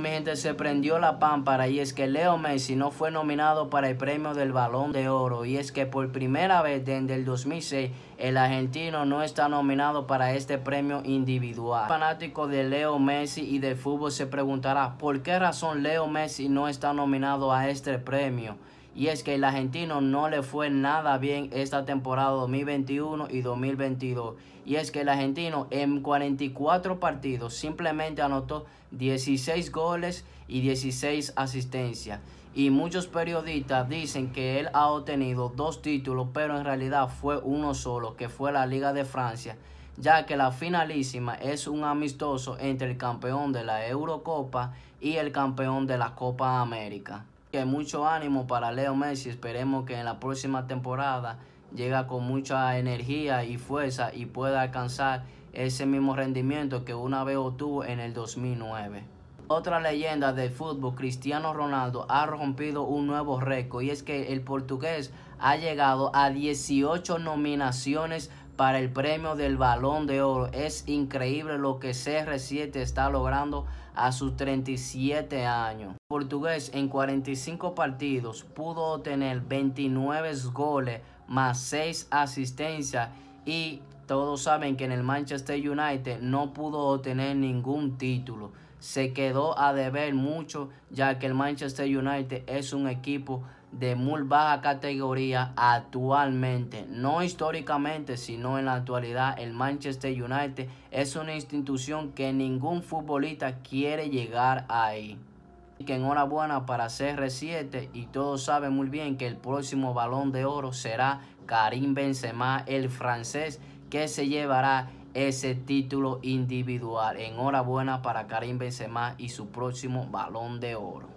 mi gente, se prendió la pámpara y es que Leo Messi no fue nominado para el premio del Balón de Oro y es que por primera vez desde el 2006 el argentino no está nominado para este premio individual. fanático de Leo Messi y del fútbol se preguntará por qué razón Leo Messi no está nominado a este premio y es que el argentino no le fue nada bien esta temporada 2021 y 2022. Y es que el argentino en 44 partidos simplemente anotó 16 goles y 16 asistencias. Y muchos periodistas dicen que él ha obtenido dos títulos, pero en realidad fue uno solo, que fue la Liga de Francia, ya que la finalísima es un amistoso entre el campeón de la Eurocopa y el campeón de la Copa América que mucho ánimo para Leo Messi. Esperemos que en la próxima temporada llega con mucha energía y fuerza y pueda alcanzar ese mismo rendimiento que una vez obtuvo en el 2009. Otra leyenda del fútbol, Cristiano Ronaldo, ha rompido un nuevo récord y es que el portugués ha llegado a 18 nominaciones para el premio del balón de oro. Es increíble lo que CR7 está logrando a sus 37 años. portugués en 45 partidos pudo obtener 29 goles más 6 asistencias y todos saben que en el Manchester United no pudo obtener ningún título. Se quedó a deber mucho ya que el Manchester United es un equipo de muy baja categoría actualmente. No históricamente, sino en la actualidad. El Manchester United es una institución que ningún futbolista quiere llegar ahí. Que enhorabuena para CR7 y todos saben muy bien que el próximo balón de oro será Karim Benzema, el francés, que se llevará ese título individual. Enhorabuena para Karim Benzema y su próximo balón de oro.